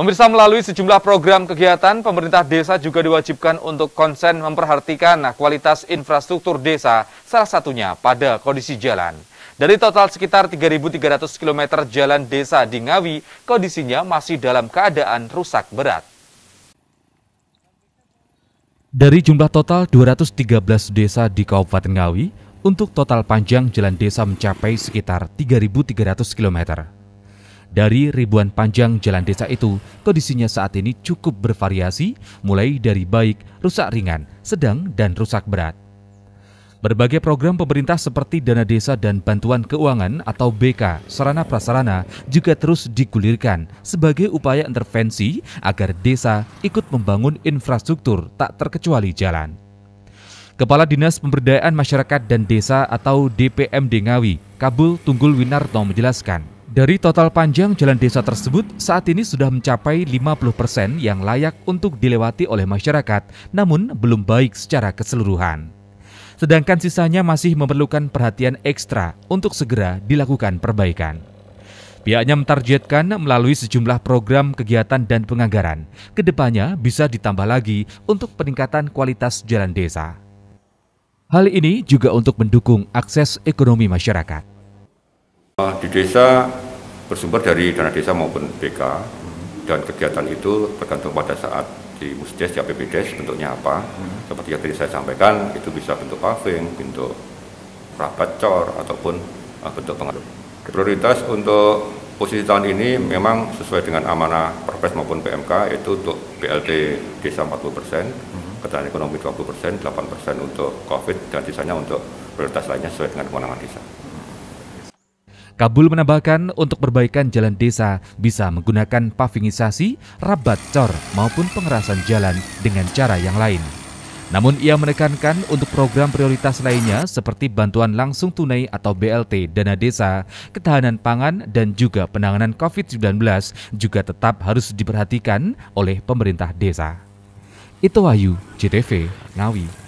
Pemirsa melalui sejumlah program kegiatan, pemerintah desa juga diwajibkan untuk konsen memperhatikan nah, kualitas infrastruktur desa, salah satunya pada kondisi jalan. Dari total sekitar 3.300 km jalan desa di Ngawi, kondisinya masih dalam keadaan rusak berat. Dari jumlah total 213 desa di Kabupaten Ngawi, untuk total panjang jalan desa mencapai sekitar 3.300 km. Dari ribuan panjang jalan desa itu, kondisinya saat ini cukup bervariasi, mulai dari baik, rusak ringan, sedang, dan rusak berat. Berbagai program pemerintah seperti dana desa dan bantuan keuangan atau BK, sarana prasarana juga terus digulirkan sebagai upaya intervensi agar desa ikut membangun infrastruktur tak terkecuali jalan. Kepala Dinas Pemberdayaan Masyarakat dan Desa atau DPMD Ngawi, Kabul Tunggul Winarto menjelaskan, dari total panjang jalan desa tersebut, saat ini sudah mencapai 50% yang layak untuk dilewati oleh masyarakat, namun belum baik secara keseluruhan. Sedangkan sisanya masih memerlukan perhatian ekstra untuk segera dilakukan perbaikan. Pihaknya mentarjetkan melalui sejumlah program kegiatan dan penganggaran, kedepannya bisa ditambah lagi untuk peningkatan kualitas jalan desa. Hal ini juga untuk mendukung akses ekonomi masyarakat. Di desa bersumber dari dana desa maupun BK dan kegiatan itu tergantung pada saat di musdes, di APBDes bentuknya apa. Seperti yang tadi saya sampaikan, itu bisa bentuk paving, bentuk rapat cor, ataupun eh, bentuk pengaruh. Prioritas untuk posisi tahun ini memang sesuai dengan amanah Perpres maupun PMK, yaitu untuk BLT desa 40 persen, ketahanan ekonomi 20 persen, 8 persen untuk COVID, dan sisanya untuk prioritas lainnya sesuai dengan kewenangan desa. Kabul menambahkan untuk perbaikan jalan desa bisa menggunakan pavingisasi, rabat cor maupun pengerasan jalan dengan cara yang lain. Namun ia menekankan untuk program prioritas lainnya seperti bantuan langsung tunai atau BLT dana desa, ketahanan pangan dan juga penanganan COVID-19 juga tetap harus diperhatikan oleh pemerintah desa. Itu Wahyu, JTV, Ngawi.